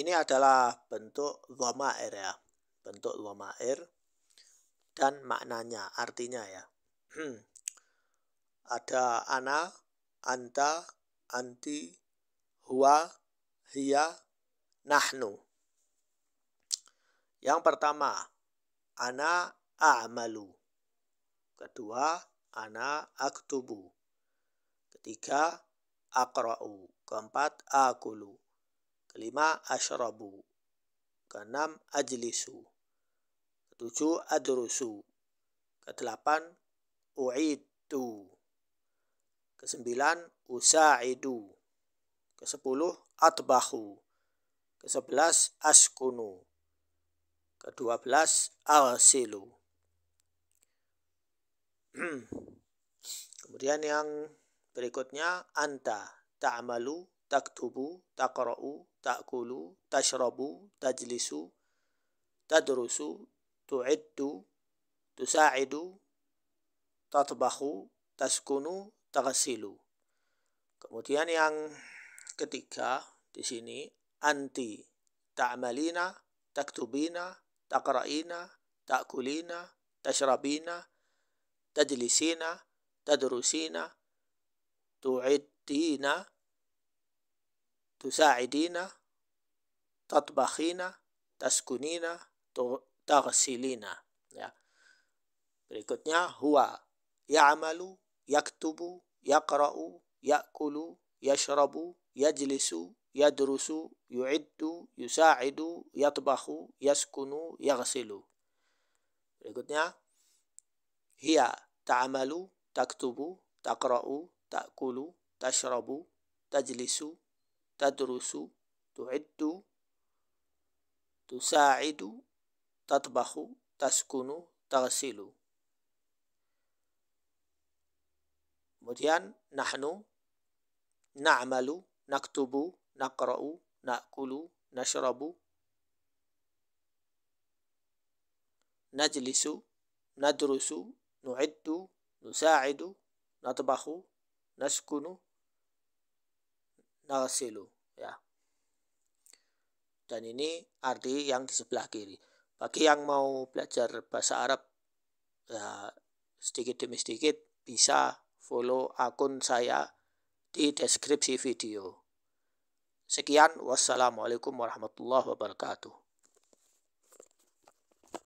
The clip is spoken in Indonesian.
Ini adalah bentuk dhomair ya. Bentuk air dan maknanya, artinya ya. Ada ana, anta, anti, huwa, hiya, nahnu. Yang pertama, ana a'malu. Kedua, ana aktubu. Ketiga, akra'u. Keempat, akulu. Kelima asyrabu. Keenam ajlisu. Ketujuh adrusu. Kedelapan u'idu. Kesembilan usa'idu. Kesepuluh atbahu. Kesebelas askunu. Kedua belas arsilu. Kemudian yang berikutnya anta ta'amalu, taktubu, takra'u, ta'kulu, tashrabu, tajlisu, tadrusu, tu'iddu, tusa'idu, tatbahu, taskunu, taghsilu. Kemudian yang ketiga di sini anti ta'malina, taktubina, tak ta'kulina, tashrabina, tajlisina, tadrusina, tu'iddina, تساعدين تطبخين taskunina taghsilina ya berikutnya huwa ya'malu yaktubu yaqra'u ya'kulu yashrabu yajlisu yadrusu yu'iddu yusa'idu yatbahu yaskunu yaghsilu berikutnya hiya ta'malu taktubu taqra'u ta'kulu tashrabu tajlisu تدرس تعد تساعد تطبخ تسكن تغسل مديان نحن نعمل نكتب نقرأ نأكل نشرب نجلس ندرس نعد نساعد نطبخ نسكن nasilu ya. Dan ini arti yang di sebelah kiri. Bagi yang mau belajar bahasa Arab ya sedikit demi sedikit bisa follow akun saya di deskripsi video. Sekian, wassalamualaikum warahmatullahi wabarakatuh.